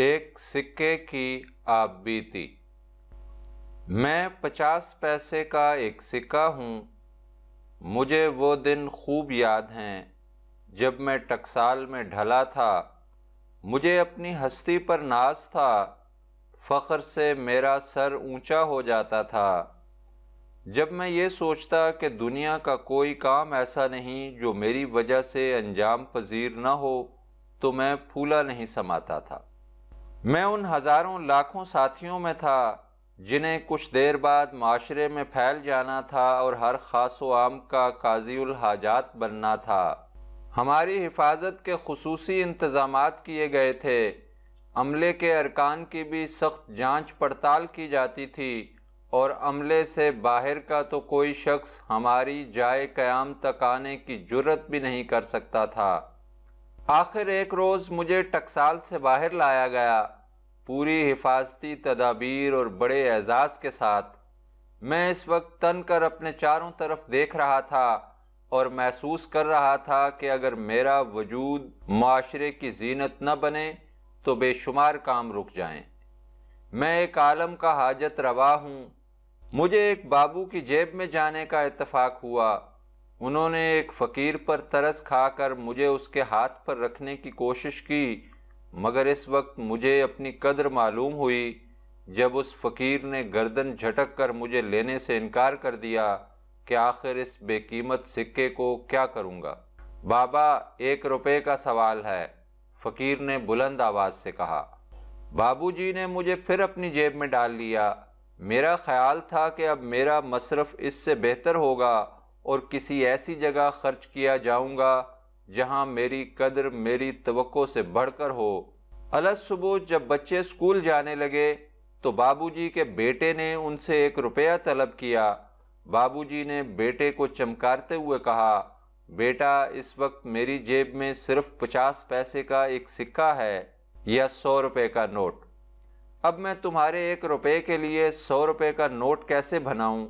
ایک سکے کی آپ بیتی میں پچاس پیسے کا ایک سکہ ہوں مجھے وہ دن خوب یاد ہیں جب میں ٹکسال میں ڈھلا تھا مجھے اپنی ہستی پر ناز تھا فخر سے میرا سر اونچا ہو جاتا تھا جب میں یہ سوچتا کہ دنیا کا کوئی کام ایسا نہیں جو میری وجہ سے انجام پذیر نہ ہو تو میں پھولا نہیں سماتا تھا میں ان ہزاروں لاکھوں ساتھیوں میں تھا جنہیں کچھ دیر بعد معاشرے میں پھیل جانا تھا اور ہر خاص و عام کا قاضی الحاجات بننا تھا ہماری حفاظت کے خصوصی انتظامات کیے گئے تھے عملے کے ارکان کی بھی سخت جانچ پڑتال کی جاتی تھی اور عملے سے باہر کا تو کوئی شخص ہماری جائے قیام تک آنے کی جرت بھی نہیں کر سکتا تھا آخر ایک روز مجھے ٹکسال سے باہر لایا گیا پوری حفاظتی تدابیر اور بڑے اعزاز کے ساتھ میں اس وقت تن کر اپنے چاروں طرف دیکھ رہا تھا اور محسوس کر رہا تھا کہ اگر میرا وجود معاشرے کی زینت نہ بنے تو بے شمار کام رک جائیں میں ایک عالم کا حاجت روا ہوں مجھے ایک بابو کی جیب میں جانے کا اتفاق ہوا انہوں نے ایک فقیر پر ترس کھا کر مجھے اس کے ہاتھ پر رکھنے کی کوشش کی مگر اس وقت مجھے اپنی قدر معلوم ہوئی جب اس فقیر نے گردن جھٹک کر مجھے لینے سے انکار کر دیا کہ آخر اس بے قیمت سکے کو کیا کروں گا بابا ایک روپے کا سوال ہے فقیر نے بلند آواز سے کہا بابو جی نے مجھے پھر اپنی جیب میں ڈال لیا میرا خیال تھا کہ اب میرا مصرف اس سے بہتر ہوگا اور کسی ایسی جگہ خرچ کیا جاؤں گا جہاں میری قدر میری توقع سے بڑھ کر ہو الگ صبح جب بچے اسکول جانے لگے تو بابو جی کے بیٹے نے ان سے ایک روپیہ طلب کیا بابو جی نے بیٹے کو چمکارتے ہوئے کہا بیٹا اس وقت میری جیب میں صرف پچاس پیسے کا ایک سکہ ہے یا سو روپے کا نوٹ اب میں تمہارے ایک روپے کے لیے سو روپے کا نوٹ کیسے بناؤں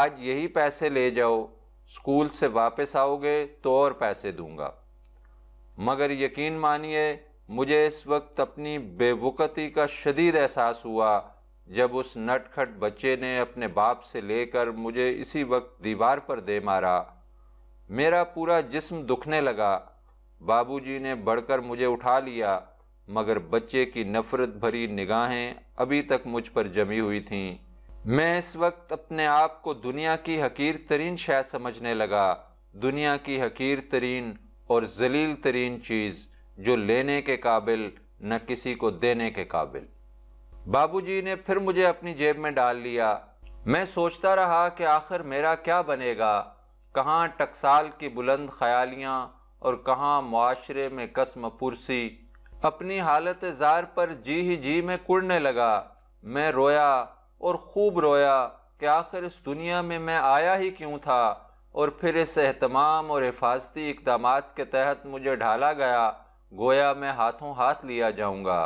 آج یہی پیسے لے جاؤ اسکول سے واپس آؤ گے تو اور پیسے دوں گا مگر یقین مانیے مجھے اس وقت اپنی بے وقتی کا شدید احساس ہوا جب اس نٹ کھٹ بچے نے اپنے باپ سے لے کر مجھے اسی وقت دیوار پر دے مارا میرا پورا جسم دکھنے لگا بابو جی نے بڑھ کر مجھے اٹھا لیا مگر بچے کی نفرت بھری نگاہیں ابھی تک مجھ پر جمی ہوئی تھیں میں اس وقت اپنے آپ کو دنیا کی حقیر ترین شے سمجھنے لگا دنیا کی حقیر ترین اور ذلیل ترین چیز جو لینے کے قابل نہ کسی کو دینے کے قابل بابو جی نے پھر مجھے اپنی جیب میں ڈال لیا میں سوچتا رہا کہ آخر میرا کیا بنے گا کہاں ٹکسال کی بلند خیالیاں اور کہاں معاشرے میں قسم پرسی اپنی حالت زار پر جی ہی جی میں کڑنے لگا میں رویا اور خوب رویا کہ آخر اس دنیا میں میں آیا ہی کیوں تھا اور پھر اس اہتمام اور حفاظتی اقدامات کے تحت مجھے ڈھالا گیا گویا میں ہاتھوں ہاتھ لیا جاؤں گا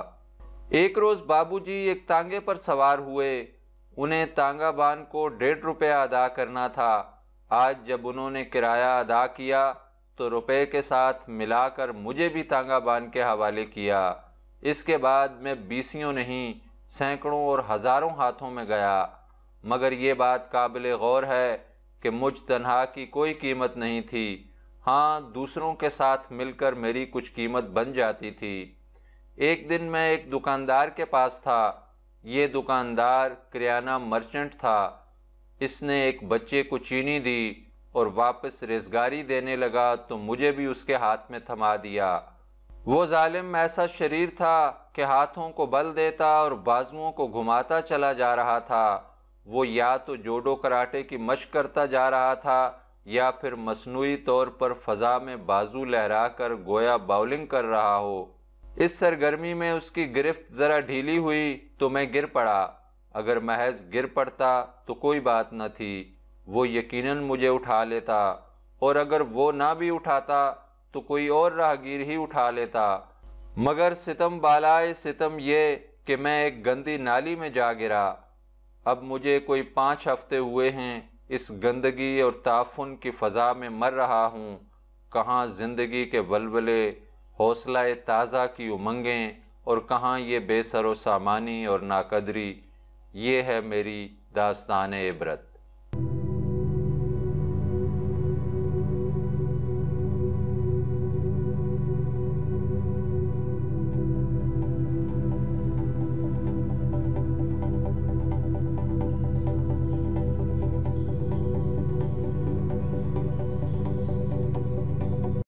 ایک روز بابو جی ایک تانگے پر سوار ہوئے انہیں تانگا بان کو ڈیڑھ روپیہ ادا کرنا تھا آج جب انہوں نے کرایہ ادا کیا تو روپے کے ساتھ ملا کر مجھے بھی تانگا بان کے حوالے کیا اس کے بعد میں بیسیوں نہیں سینکڑوں اور ہزاروں ہاتھوں میں گیا مگر یہ بات قابل غور ہے کہ مجھ تنہا کی کوئی قیمت نہیں تھی ہاں دوسروں کے ساتھ مل کر میری کچھ قیمت بن جاتی تھی ایک دن میں ایک دکاندار کے پاس تھا یہ دکاندار کریانہ مرچنٹ تھا اس نے ایک بچے کو چینی دی اور واپس ریزگاری دینے لگا تو مجھے بھی اس کے ہاتھ میں تھما دیا وہ ظالم ایسا شریر تھا کہ ہاتھوں کو بل دیتا اور بازوؤں کو گھماتا چلا جا رہا تھا وہ یا تو جوڈو کراٹے کی مشق کرتا جا رہا تھا یا پھر مصنوعی طور پر فضا میں بازو لہرا کر گویا باولنگ کر رہا ہو اس سرگرمی میں اس کی گرفت ذرا ڈھیلی ہوئی تو میں گر پڑا اگر محض گر پڑتا تو کوئی بات نہ تھی وہ یقیناً مجھے اٹھا لیتا اور اگر وہ نہ بھی اٹھاتا تو کوئی اور راہگیر ہی اٹھا لیتا مگر ستم بالائے ستم یہ کہ میں ایک گندی نالی میں جا گرا اب مجھے کوئی پانچ ہفتے ہوئے ہیں اس گندگی اور تعفن کی فضا میں مر رہا ہوں کہاں زندگی کے ولولے حوصلہ تازہ کی امنگیں اور کہاں یہ بے سر و سامانی اور ناقدری یہ ہے میری داستان عبرت